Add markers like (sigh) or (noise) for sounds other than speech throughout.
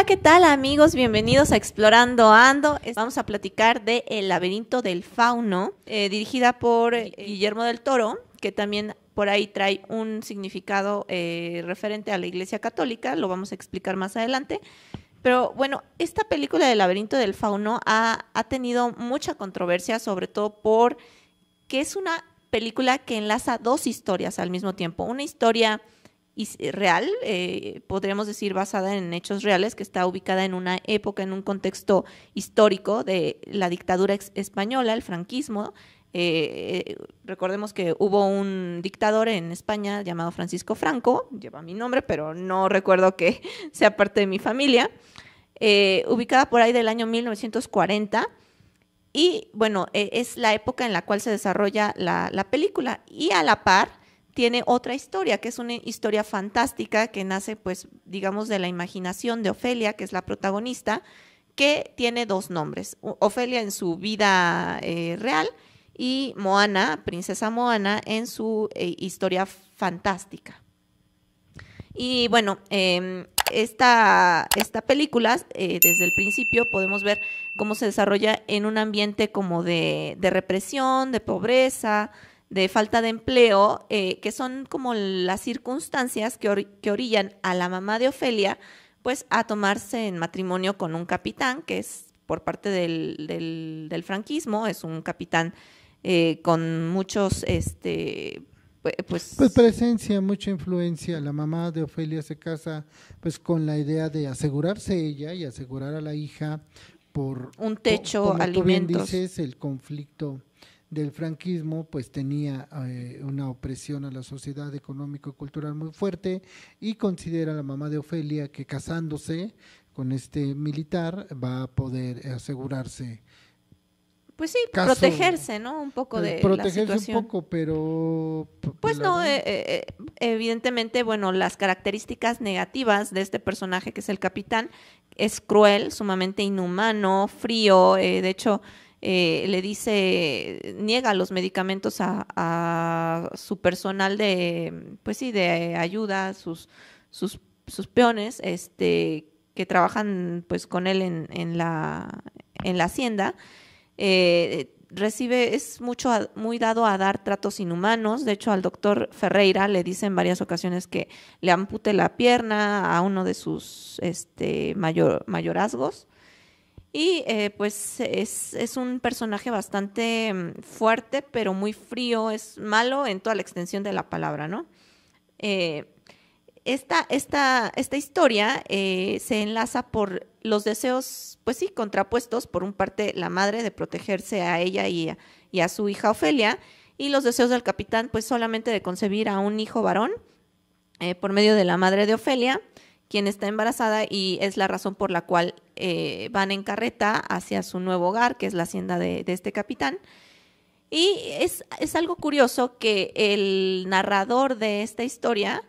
Hola, ¿qué tal amigos? Bienvenidos a Explorando Ando. Vamos a platicar de El laberinto del fauno, eh, dirigida por eh, Guillermo del Toro, que también por ahí trae un significado eh, referente a la Iglesia Católica, lo vamos a explicar más adelante. Pero bueno, esta película del laberinto del fauno ha, ha tenido mucha controversia, sobre todo por que es una película que enlaza dos historias al mismo tiempo. Una historia eh, real, eh, podríamos decir basada en hechos reales, que está ubicada en una época, en un contexto histórico de la dictadura española, el franquismo. Eh, recordemos que hubo un dictador en España llamado Francisco Franco, lleva mi nombre, pero no recuerdo que (laughs) sea parte de mi familia, ubicada por ahí del año 1940. Y bueno, es la época en la cual se desarrolla la película. Y a la par, tiene otra historia, que es una historia fantástica que nace, pues, digamos, de la imaginación de Ofelia, que es la protagonista, que tiene dos nombres. Ofelia en su vida eh, real y Moana, princesa Moana, en su eh, historia fantástica. Y bueno, em, esta, esta, película, eh, desde el principio podemos ver cómo se desarrolla en un ambiente como de, de represión, de pobreza, de falta de empleo, eh, que son como las circunstancias que, orillan a la mamá de Ofelia, pues a tomarse en matrimonio con un capitán, que es por parte del, del, franquismo, es un capitán eh, con muchos, este, pues, pues... presencia, mucha influencia. La mamá de Ofelia se casa pues con la idea de asegurarse ella y asegurar a la hija por... Un techo, como bien dices, el conflicto del franquismo pues tenía eh, una opresión a la sociedad económico cultural muy fuerte y considera a la mamá de Ofelia que casándose con este militar va a poder asegurarse pues sí, protegerse, ¿no? Un poco eh, de protegerse la situación. un poco, pero pues no, eh, evidentemente, bueno, las características negativas de este personaje que es el capitán es cruel, sumamente inhumano, frío, de hecho eh, le dice, niega los medicamentos a, su personal de, pues sí, de ayuda, sus, sus, sus peones, este, que trabajan pues con él en, en la, en la hacienda. Eh, recibe, es mucho, muy dado a dar tratos inhumanos. De hecho, al doctor Ferreira le dice en varias ocasiones que le ampute la pierna a uno de sus este, mayor, mayorazgos. Y eh, pues es, un personaje bastante mm, fuerte, pero muy frío, es malo en toda la extensión de la palabra, ¿no? Eh, esta, historia eh, se enlaza por los deseos, pues sí, contrapuestos, por un parte la madre de protegerse a ella y a su hija Ofelia, y los deseos del capitán, pues solamente de concebir a un hijo varón por medio de la madre de Ofelia quien está embarazada y es la razón por la cual eh, van en carreta hacia su nuevo hogar, que es la hacienda de, este capitán. Y es, algo curioso que el narrador de esta historia,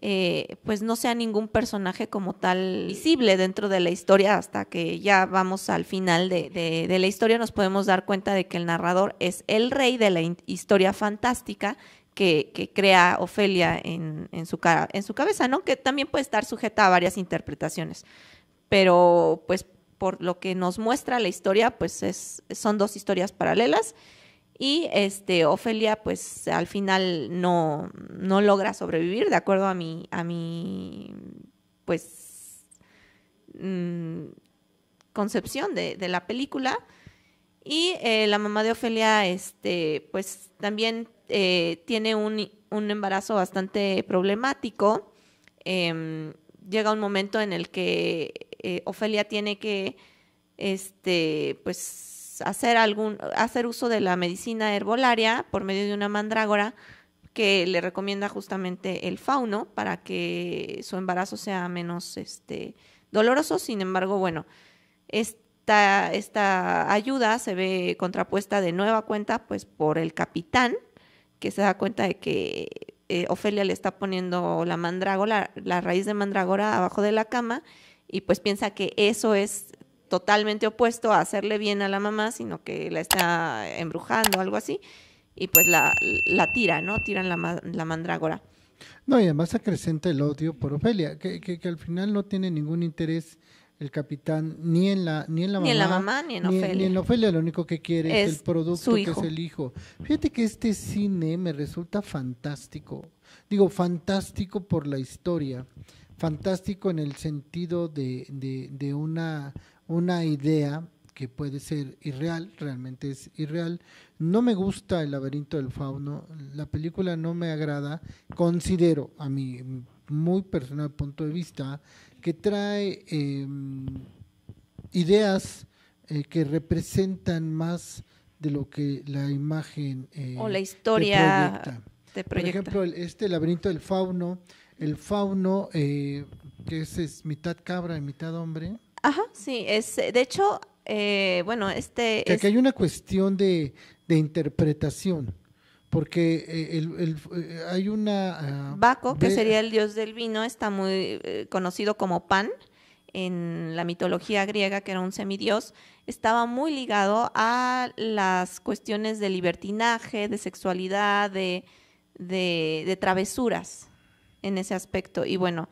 eh, pues no sea ningún personaje como tal visible dentro de la historia, hasta que ya vamos al final de la historia, nos podemos dar cuenta de que el narrador es el rey de la historia fantástica, que, crea Ofelia en, su cara, en su cabeza, ¿no? Que también puede estar sujeta a varias interpretaciones. Pero pues por lo que nos muestra la historia, pues son dos historias paralelas y este Ofelia pues al final no, logra sobrevivir de acuerdo a mi a pues mm, concepción de, la película y eh, la mamá de Ofelia este pues también eh, tiene un, embarazo bastante problemático. Em, llega un momento en el que eh, Ofelia tiene que este, pues, hacer, algún, hacer uso de la medicina herbolaria por medio de una mandrágora que le recomienda justamente el fauno para que su embarazo sea menos este, doloroso. Sin embargo, bueno, esta, esta ayuda se ve contrapuesta de nueva cuenta pues, por el capitán, se da cuenta de que eh, Ofelia le está poniendo la mandrágora, la raíz de mandrágora abajo de la cama y pues piensa que eso es totalmente opuesto a hacerle bien a la mamá, sino que la está embrujando, algo así, y pues la, la tira, ¿no? Tiran la, mandrágora. No, y además acrecenta el odio por Ofelia, que, que al final no tiene ningún interés el capitán ni en la ni en la mamá ni en, Ofelia. Ofelia, lo único que quiere es, el producto que es el hijo. Fíjate que este cine me resulta fantástico. Digo, fantástico por la historia, fantástico en el sentido de, de, una, una idea que puede ser irreal, realmente es irreal. No me gusta el laberinto del fauno, la película no me agrada, considero a mi muy personal punto de vista, que trae em, ideas eh, que representan más de lo que la imagen eh, o la historia te proyecta. Por ejemplo, este laberinto del fauno, el fauno eh, que es, mitad cabra y mitad hombre. Ajá, sí, es de hecho, bueno, este... Que aquí hay una cuestión de, de interpretación porque eh, eh, hay una... Ah, Baco, que sería el dios del vino, está muy eh, conocido como Pan en la mitología griega, que era un semidios, estaba muy ligado a las cuestiones de libertinaje, de sexualidad, de, travesuras en ese aspecto. Y bueno,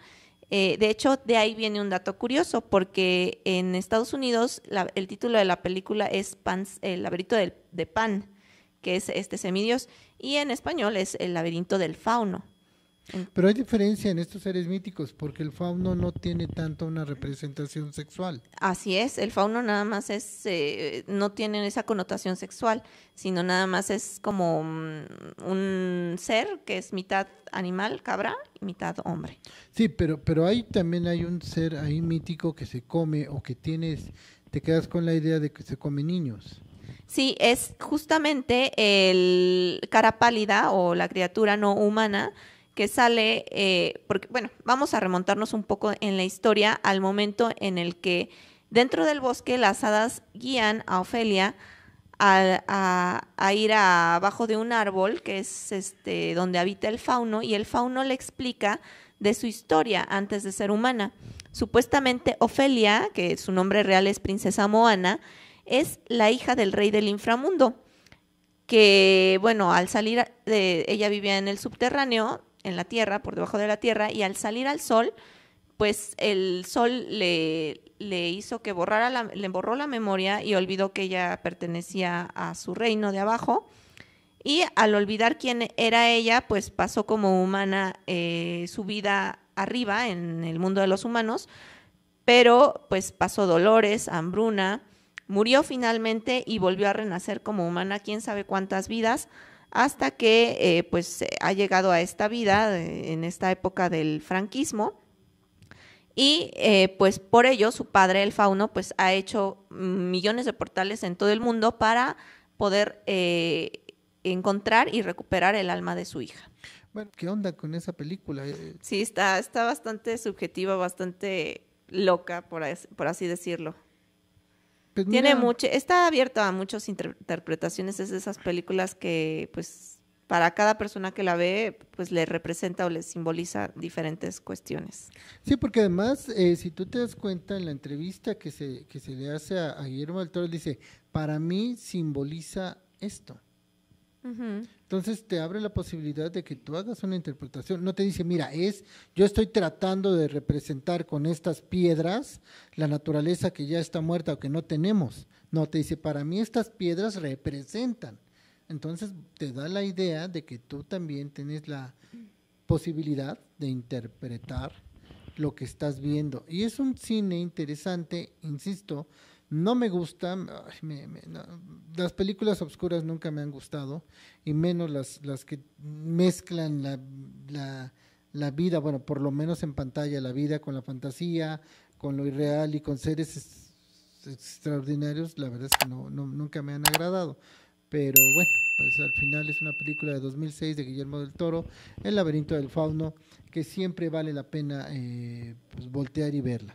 de hecho, de ahí viene un dato curioso, porque en Estados Unidos el título de la película es Pan, El laberinto de Pan que es este semidios, y en español es el laberinto del fauno. Pero hay diferencia en estos seres míticos, porque el fauno no tiene tanto una representación sexual. Así es, el fauno nada más es, eh, no tiene esa connotación sexual, sino nada más es como mm, un ser que es mitad animal, cabra, y mitad hombre. Sí, pero, pero ahí también hay un ser ahí mítico que se come o que tienes, te quedas con la idea de que se come niños. Sí, es justamente el cara pálida o la criatura no humana que sale, eh, porque bueno, vamos a remontarnos un poco en la historia al momento en el que dentro del bosque las hadas guían a Ofelia a, ir abajo de un árbol que es este donde habita el fauno y el fauno le explica de su historia antes de ser humana. Supuestamente Ofelia, que su nombre real es princesa Moana, es la hija del rey del inframundo, que bueno, al salir, de, ella vivía en el subterráneo, en la tierra, por debajo de la tierra, y al salir al sol, pues el sol le, hizo que borrara, le borró la memoria y olvidó que ella pertenecía a su reino de abajo. Y al olvidar quién era ella, pues pasó como humana eh, su vida arriba en el mundo de los humanos, pero pues pasó dolores, hambruna, Murió finalmente y volvió a renacer como humana, quién sabe cuántas vidas, hasta que eh, pues eh, ha llegado a esta vida eh, en esta época del franquismo. Y pues por ello su padre, el fauno, pues ha hecho millones de portales en todo el mundo para poder encontrar y recuperar el alma de su hija. Bueno, ¿qué onda con esa película? Sí, está, está bastante subjetiva, bastante loca, por por así decirlo. Pues Tiene mucho, está abierto a muchas interpretaciones, es de esas películas que pues para cada persona que la ve, pues le representa o le simboliza diferentes cuestiones. Sí, porque además, eh, si tú te das cuenta en la entrevista que se, le hace a, Guillermo del Toro, dice, para mí simboliza esto. Entonces te abre la posibilidad de que tú hagas una interpretación. No te dice, mira, es, yo estoy tratando de representar con estas piedras la naturaleza que ya está muerta o que no tenemos. No, te dice, para mí estas piedras representan. Entonces te da la idea de que tú también tienes la posibilidad de interpretar lo que estás viendo. Y es un cine interesante, insisto, no me gusta, las películas obscuras nunca me han gustado, y menos las, las que mezclan la, la, la, vida, bueno, por lo menos en pantalla, la vida con la fantasía, con lo irreal y con seres extraordinarios, la verdad es que no, nunca me han agradado. Pero bueno, pues al final es una película de 2006 de Guillermo del Toro, El laberinto del fauno, que siempre vale la pena eh, pues voltear y verla.